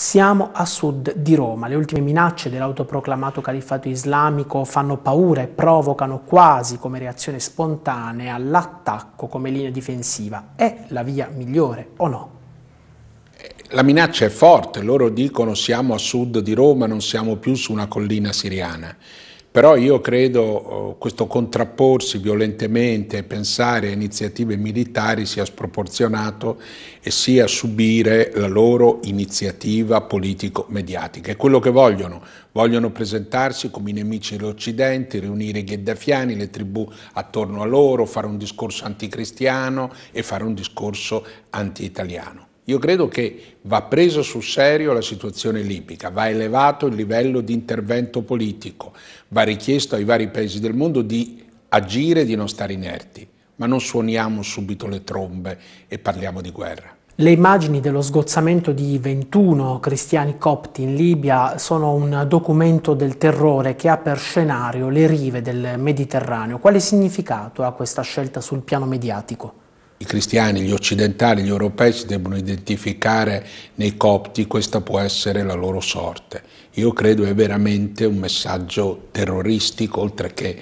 Siamo a sud di Roma, le ultime minacce dell'autoproclamato califfato islamico fanno paura e provocano quasi come reazione spontanea l'attacco come linea difensiva. È la via migliore o no? La minaccia è forte, loro dicono siamo a sud di Roma, non siamo più su una collina siriana. Però io credo oh, questo contrapporsi violentemente e pensare a iniziative militari sia sproporzionato e sia subire la loro iniziativa politico-mediatica. È quello che vogliono. Vogliono presentarsi come i nemici dell'Occidente, riunire i gheddafiani, le tribù attorno a loro, fare un discorso anticristiano e fare un discorso anti-italiano. Io credo che va presa sul serio la situazione libica, va elevato il livello di intervento politico, va richiesto ai vari paesi del mondo di agire e di non stare inerti, ma non suoniamo subito le trombe e parliamo di guerra. Le immagini dello sgozzamento di 21 cristiani copti in Libia sono un documento del terrore che ha per scenario le rive del Mediterraneo. Quale significato ha questa scelta sul piano mediatico? i cristiani, gli occidentali, gli europei si debbono identificare nei copti, questa può essere la loro sorte. Io credo è veramente un messaggio terroristico, oltre che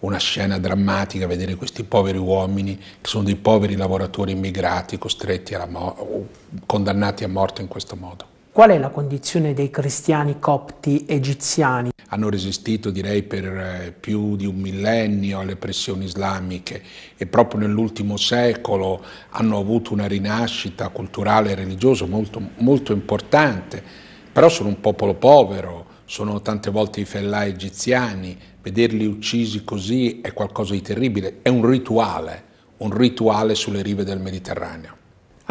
una scena drammatica, vedere questi poveri uomini, che sono dei poveri lavoratori immigrati, costretti alla mo- condannati a morte in questo modo. Qual è la condizione dei cristiani copti egiziani? Hanno resistito direi per eh, più di un millennio alle pressioni islamiche e proprio nell'ultimo secolo hanno avuto una rinascita culturale e religiosa molto, molto importante, però sono un popolo povero, sono tante volte i fellà egiziani, vederli uccisi così è qualcosa di terribile, è un rituale, un rituale sulle rive del Mediterraneo.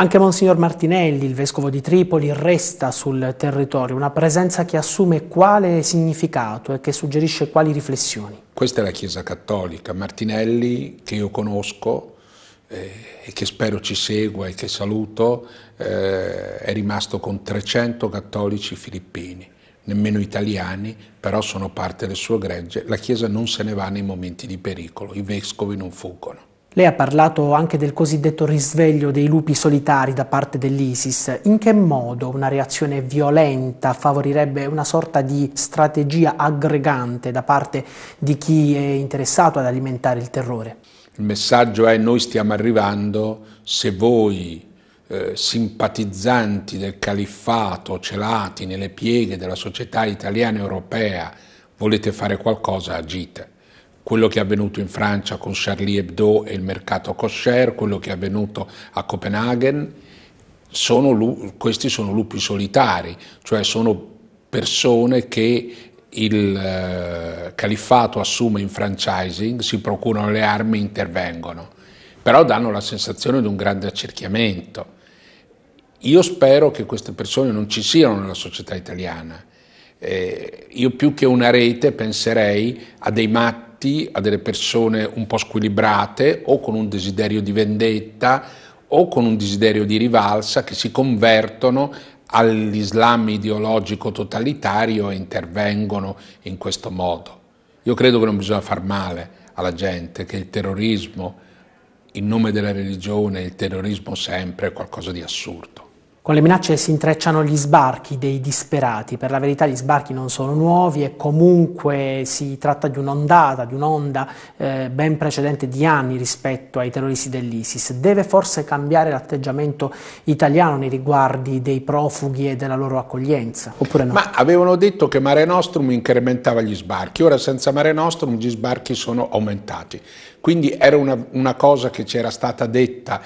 Anche Monsignor Martinelli, il vescovo di Tripoli, resta sul territorio, una presenza che assume quale significato e che suggerisce quali riflessioni. Questa è la Chiesa Cattolica. Martinelli, che io conosco eh, e che spero ci segua e che saluto, eh, è rimasto con 300 cattolici filippini nemmeno italiani, però sono parte del suo gregge, la Chiesa non se ne va nei momenti di pericolo, i vescovi non fuggono. Lei ha parlato anche del cosiddetto risveglio dei lupi solitari da parte dell'ISIS. In che modo una reazione violenta favorirebbe una sorta di strategia aggregante da parte di chi è interessato ad alimentare il terrore? Il messaggio è noi stiamo arrivando, se voi eh, simpatizzanti del califfato celati nelle pieghe della società italiana e europea volete fare qualcosa agite quello che è avvenuto in Francia con Charlie Hebdo e il mercato kosher, quello che è avvenuto a Copenaghen, sono, questi sono lupi solitari, cioè sono persone che il eh, califfato assume in franchising, si procurano le armi e intervengono, però danno la sensazione di un grande accerchiamento. Io spero che queste persone non ci siano nella società italiana. Eh, io più che una rete penserei a dei matti davanti a delle persone un po' squilibrate o con un desiderio di vendetta o con un desiderio di rivalsa che si convertono all'Islam ideologico totalitario e intervengono in questo modo. Io credo che non bisogna far male alla gente, che il terrorismo in nome della religione, il terrorismo sempre è qualcosa di assurdo. Con le minacce si intrecciano gli sbarchi dei disperati, per la verità gli sbarchi non sono nuovi e comunque si tratta di un'ondata, di un'onda eh, ben precedente di anni rispetto ai terroristi dell'ISIS. Deve forse cambiare l'atteggiamento italiano nei riguardi dei profughi e della loro accoglienza, oppure no? Ma avevano detto che Mare Nostrum incrementava gli sbarchi, ora senza Mare Nostrum gli sbarchi sono aumentati. Quindi era una, una cosa che c'era stata detta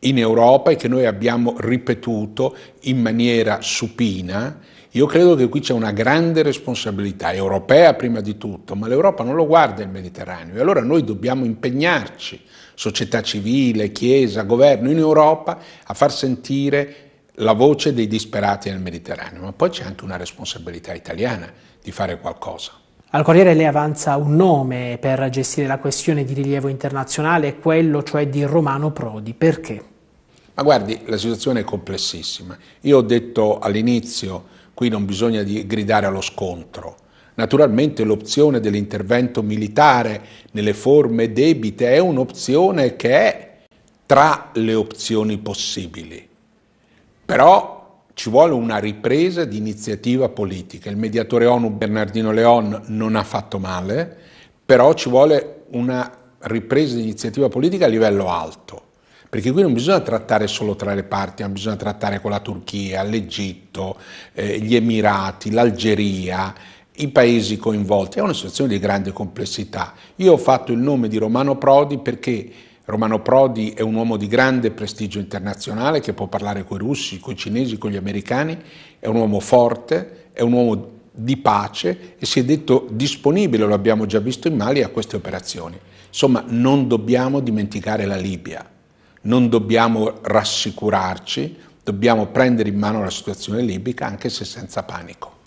in Europa e che noi abbiamo ripetuto in maniera supina, io credo che qui c'è una grande responsabilità europea prima di tutto, ma l'Europa non lo guarda il Mediterraneo e allora noi dobbiamo impegnarci, società civile, Chiesa, governo in Europa, a far sentire la voce dei disperati nel Mediterraneo, ma poi c'è anche una responsabilità italiana di fare qualcosa. Al Corriere lei avanza un nome per gestire la questione di rilievo internazionale, quello cioè di Romano Prodi. Perché? Ma guardi, la situazione è complessissima. Io ho detto all'inizio, qui non bisogna gridare allo scontro. Naturalmente l'opzione dell'intervento militare nelle forme debite è un'opzione che è tra le opzioni possibili. Però ci vuole una ripresa di iniziativa politica. Il mediatore ONU Bernardino Leon non ha fatto male, però ci vuole una ripresa di iniziativa politica a livello alto perché qui non bisogna trattare solo tra le parti, ma bisogna trattare con la Turchia, l'Egitto, eh, gli Emirati, l'Algeria, i paesi coinvolti. È una situazione di grande complessità. Io ho fatto il nome di Romano Prodi perché Romano Prodi è un uomo di grande prestigio internazionale che può parlare con i russi, con i cinesi, con gli americani, è un uomo forte, è un uomo di pace e si è detto disponibile, lo abbiamo già visto in Mali, a queste operazioni. Insomma, non dobbiamo dimenticare la Libia. Non dobbiamo rassicurarci, dobbiamo prendere in mano la situazione libica anche se senza panico.